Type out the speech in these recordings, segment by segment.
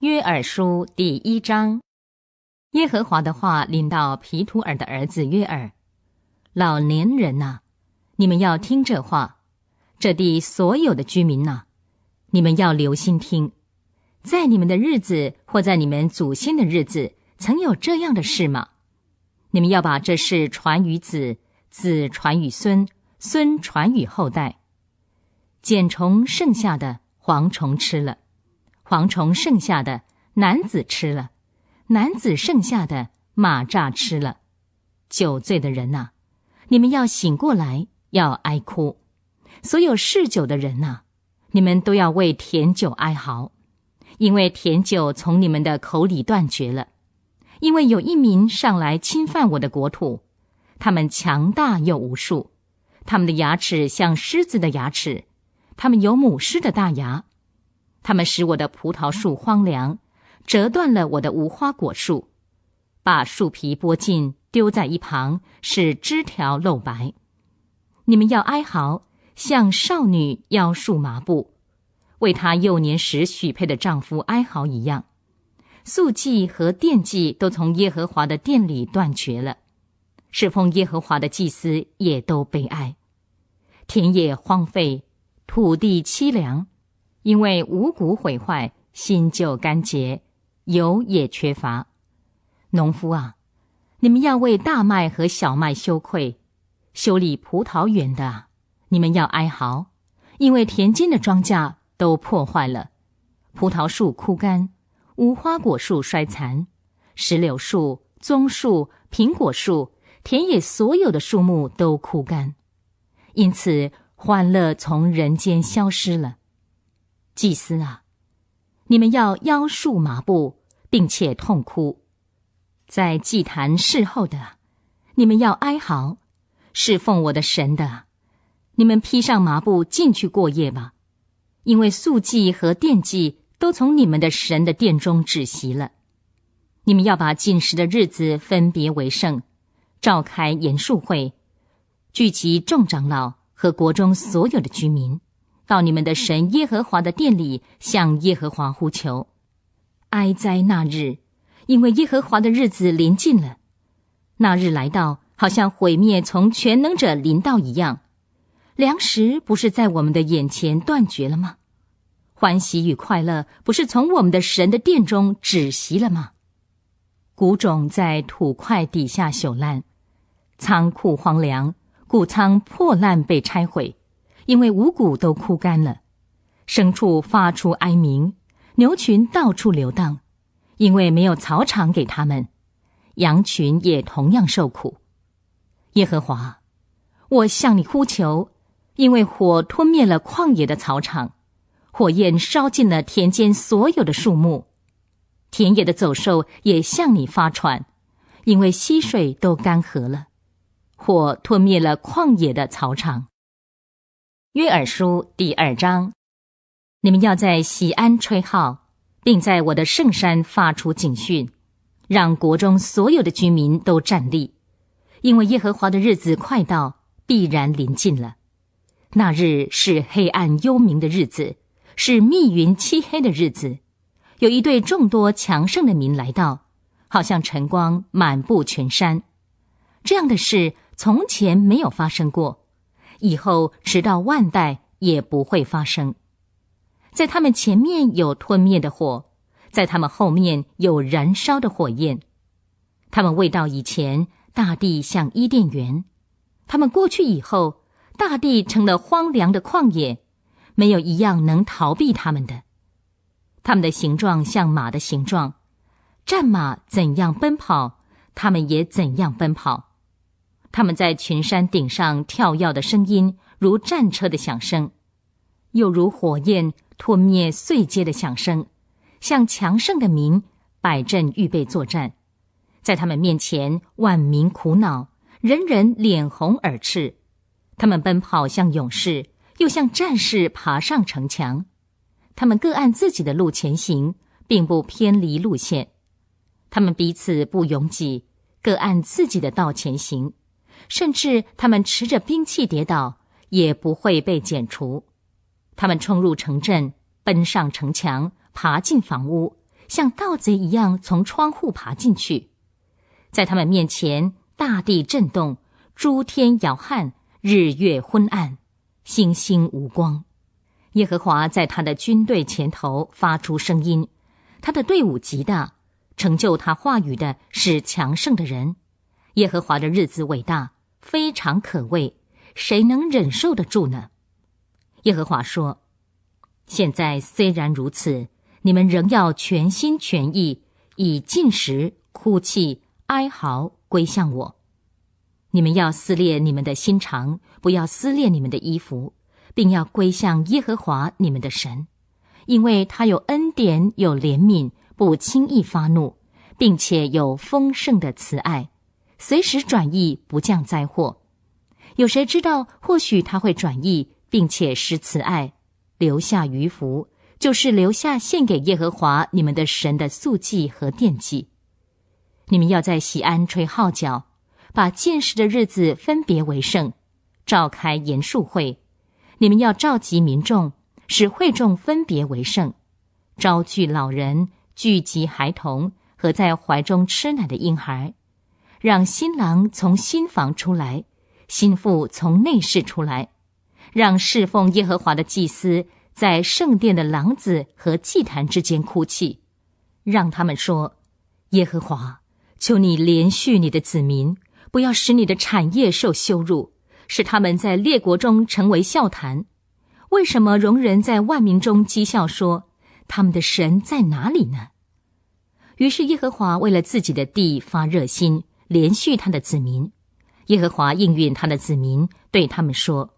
约尔书第一章，耶和华的话临到皮图尔的儿子约尔，老年人呐，你们要听这话；这地所有的居民呐，你们要留心听。在你们的日子或在你们祖先的日子，曾有这样的事吗？你们要把这事传于子，子传于孙，孙传于后代。茧虫剩下的蝗虫吃了。蝗虫剩下的男子吃了，男子剩下的马蚱吃了，酒醉的人呐，你们要醒过来，要哀哭；所有嗜酒的人呐，你们都要为甜酒哀嚎，因为甜酒从你们的口里断绝了。因为有一民上来侵犯我的国土，他们强大又无数，他们的牙齿像狮子的牙齿，他们有母狮的大牙。他们使我的葡萄树荒凉，折断了我的无花果树，把树皮剥尽，丢在一旁，使枝条露白。你们要哀嚎，向少女要束麻布，为她幼年时许配的丈夫哀嚎一样。素祭和奠祭都从耶和华的殿里断绝了，侍奉耶和华的祭司也都悲哀。田野荒废，土地凄凉。因为五谷毁坏，新旧干竭，油也缺乏。农夫啊，你们要为大麦和小麦羞愧；修理葡萄园的啊，你们要哀嚎，因为田间的庄稼都破坏了。葡萄树枯干，无花果树衰残，石榴树、棕树、苹果树，田野所有的树木都枯干，因此欢乐从人间消失了。祭司啊，你们要腰束麻布，并且痛哭，在祭坛侍候的，你们要哀嚎，侍奉我的神的，你们披上麻布进去过夜吧，因为素祭和奠祭都从你们的神的殿中止息了。你们要把进食的日子分别为圣，召开严肃会，聚集众长老和国中所有的居民。到你们的神耶和华的殿里，向耶和华呼求，哀哉那日，因为耶和华的日子临近了。那日来到，好像毁灭从全能者临到一样。粮食不是在我们的眼前断绝了吗？欢喜与快乐不是从我们的神的殿中止息了吗？谷种在土块底下朽烂，仓库荒凉，谷仓破烂被拆毁。因为五谷都枯干了，牲畜发出哀鸣，牛群到处流荡，因为没有草场给他们；羊群也同样受苦。耶和华，我向你哭求，因为火吞灭了旷野的草场，火焰烧尽了田间所有的树木，田野的走兽也向你发喘，因为溪水都干涸了，火吞灭了旷野的草场。约珥书第二章，你们要在喜安吹号，并在我的圣山发出警讯，让国中所有的居民都站立，因为耶和华的日子快到，必然临近了。那日是黑暗幽冥的日子，是密云漆黑的日子，有一对众多强盛的民来到，好像晨光满布全山。这样的事从前没有发生过。以后，直到万代也不会发生。在他们前面有吞灭的火，在他们后面有燃烧的火焰。他们未到以前，大地像伊甸园；他们过去以后，大地成了荒凉的旷野，没有一样能逃避他们的。他们的形状像马的形状，战马怎样奔跑，他们也怎样奔跑。他们在群山顶上跳跃的声音，如战车的响声，又如火焰吞灭碎阶的响声，像强盛的民摆阵预备作战。在他们面前，万民苦恼，人人脸红耳赤。他们奔跑像勇士，又像战士爬上城墙。他们各按自己的路前行，并不偏离路线。他们彼此不拥挤，各按自己的道前行。甚至他们持着兵器跌倒，也不会被剪除。他们冲入城镇，奔上城墙，爬进房屋，像盗贼一样从窗户爬进去。在他们面前，大地震动，诸天摇撼，日月昏暗，星星无光。耶和华在他的军队前头发出声音，他的队伍极大，成就他话语的是强盛的人。耶和华的日子伟大，非常可畏，谁能忍受得住呢？耶和华说：“现在虽然如此，你们仍要全心全意以进食、哭泣、哀嚎归向我。你们要撕裂你们的心肠，不要撕裂你们的衣服，并要归向耶和华你们的神，因为他有恩典，有怜悯，不轻易发怒，并且有丰盛的慈爱。”随时转意，不降灾祸。有谁知道？或许他会转意，并且施慈爱，留下余福，就是留下献给耶和华你们的神的素祭和奠祭。你们要在西安吹号角，把见时的日子分别为圣，召开严肃会。你们要召集民众，使会众分别为圣，招聚老人，聚集孩童和在怀中吃奶的婴孩。让新郎从新房出来，新妇从内室出来，让侍奉耶和华的祭司在圣殿的廊子和祭坛之间哭泣，让他们说：“耶和华，求你连续你的子民，不要使你的产业受羞辱，使他们在列国中成为笑谈。为什么容人在万民中讥笑说他们的神在哪里呢？”于是耶和华为了自己的地发热心。连续他的子民，耶和华应允他的子民，对他们说：“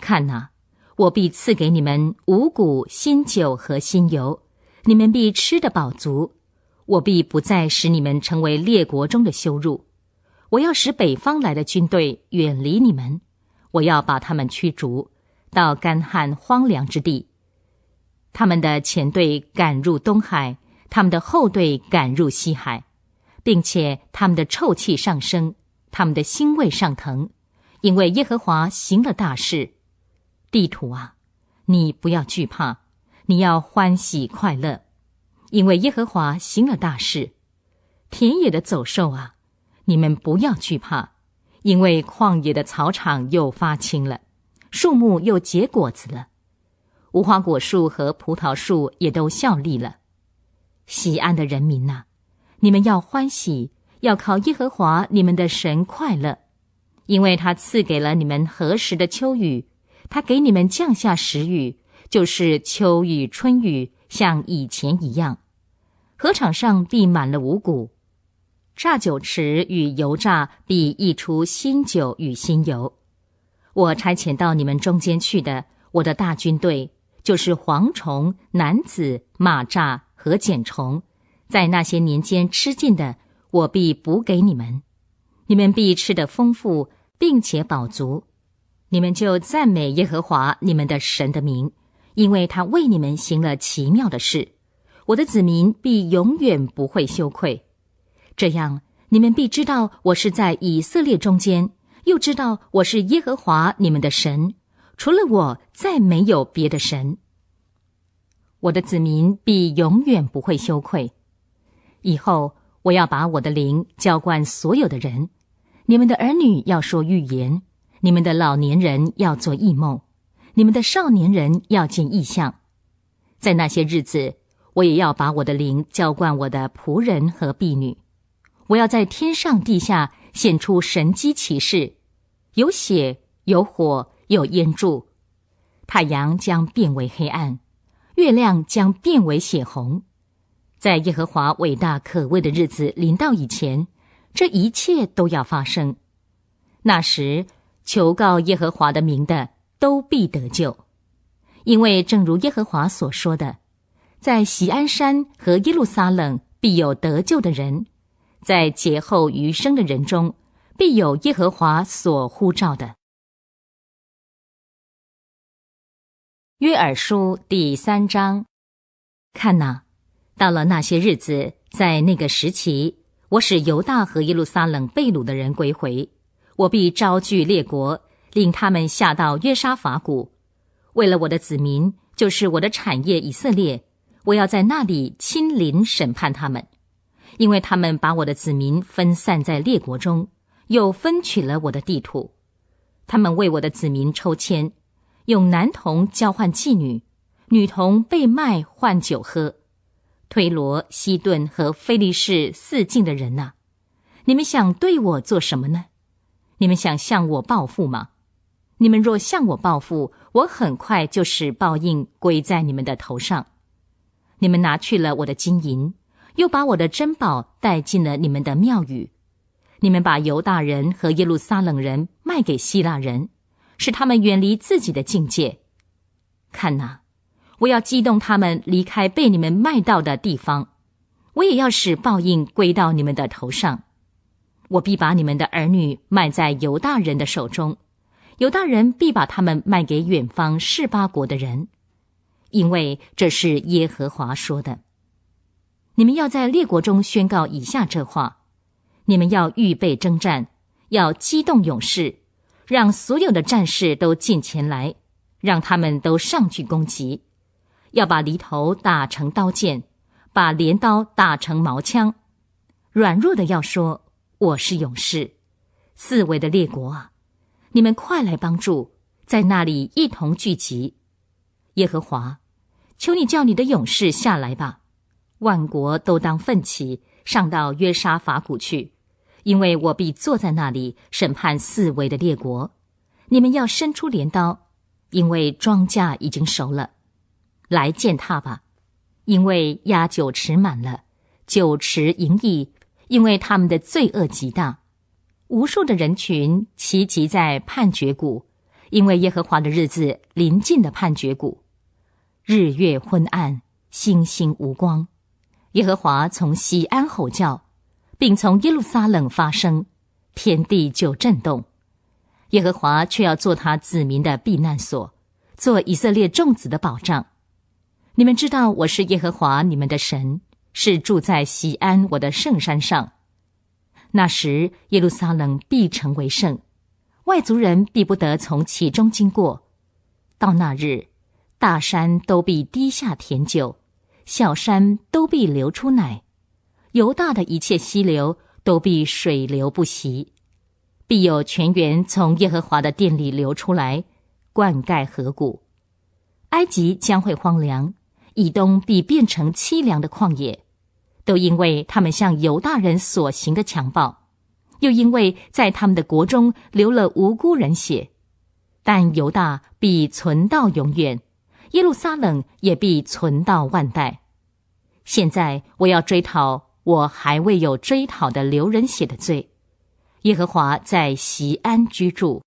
看哪，我必赐给你们五谷、新酒和新油，你们必吃得饱足。我必不再使你们成为列国中的羞辱。我要使北方来的军队远离你们，我要把他们驱逐到干旱荒凉之地。他们的前队赶入东海，他们的后队赶入西海。”并且他们的臭气上升，他们的腥味上腾，因为耶和华行了大事。地土啊，你不要惧怕，你要欢喜快乐，因为耶和华行了大事。田野的走兽啊，你们不要惧怕，因为旷野的草场又发青了，树木又结果子了，无花果树和葡萄树也都效力了。西安的人民呐！你们要欢喜，要靠耶和华你们的神快乐，因为他赐给了你们何时的秋雨，他给你们降下时雨，就是秋雨、春雨，像以前一样。禾场上必满了五谷，榨酒池与油榨必溢出新酒与新油。我差遣到你们中间去的我的大军队，就是蝗虫、男子、马蚱和茧虫。在那些年间吃尽的，我必补给你们；你们必吃得丰富，并且饱足。你们就赞美耶和华你们的神的名，因为他为你们行了奇妙的事。我的子民必永远不会羞愧。这样，你们必知道我是在以色列中间，又知道我是耶和华你们的神，除了我再没有别的神。我的子民必永远不会羞愧。以后，我要把我的灵浇灌所有的人。你们的儿女要说预言，你们的老年人要做异梦，你们的少年人要见异象。在那些日子，我也要把我的灵浇灌我的仆人和婢女。我要在天上地下显出神机奇事，有血，有火，有烟柱。太阳将变为黑暗，月亮将变为血红。在耶和华伟大可畏的日子临到以前，这一切都要发生。那时，求告耶和华的名的都必得救，因为正如耶和华所说的，在锡安山和耶路撒冷必有得救的人，在劫后余生的人中，必有耶和华所呼召的。约珥书第三章，看哪。到了那些日子，在那个时期，我使犹大和耶路撒冷被掳的人归回，我必招聚列国，令他们下到约沙法谷。为了我的子民，就是我的产业以色列，我要在那里亲临审判他们，因为他们把我的子民分散在列国中，又分取了我的地土。他们为我的子民抽签，用男童交换妓女，女童被卖换酒喝。推罗、西顿和菲利士四境的人呐，你们想对我做什么呢？你们想向我报复吗？你们若向我报复，我很快就使报应归在你们的头上。你们拿去了我的金银，又把我的珍宝带进了你们的庙宇。你们把犹大人和耶路撒冷人卖给希腊人，使他们远离自己的境界。看呐！我要激动他们离开被你们卖到的地方，我也要使报应归到你们的头上。我必把你们的儿女卖在犹大人的手中，犹大人必把他们卖给远方示巴国的人，因为这是耶和华说的。你们要在列国中宣告以下这话：你们要预备征战，要激动勇士，让所有的战士都进前来，让他们都上去攻击。要把犁头打成刀剑，把镰刀打成矛枪。软弱的要说：“我是勇士。”四围的列国啊，你们快来帮助，在那里一同聚集。耶和华，求你叫你的勇士下来吧。万国都当奋起，上到约沙法谷去，因为我必坐在那里审判四围的列国。你们要伸出镰刀，因为庄稼已经熟了。来见他吧，因为压酒池满了，酒池盈溢，因为他们的罪恶极大。无数的人群齐集在判决谷，因为耶和华的日子临近的判决谷。日月昏暗，星星无光。耶和华从西安吼叫，并从耶路撒冷发声，天地就震动。耶和华却要做他子民的避难所，做以色列众子的保障。你们知道我是耶和华你们的神，是住在西安我的圣山上。那时耶路撒冷必成为圣，外族人必不得从其中经过。到那日，大山都必低下甜酒，小山都必流出奶，犹大的一切溪流都必水流不息，必有泉源从耶和华的殿里流出来，灌溉河谷。埃及将会荒凉。以东必变成凄凉的旷野，都因为他们向犹大人所行的强暴，又因为在他们的国中流了无辜人血。但犹大必存到永远，耶路撒冷也必存到万代。现在我要追讨我还未有追讨的流人血的罪。耶和华在席安居住。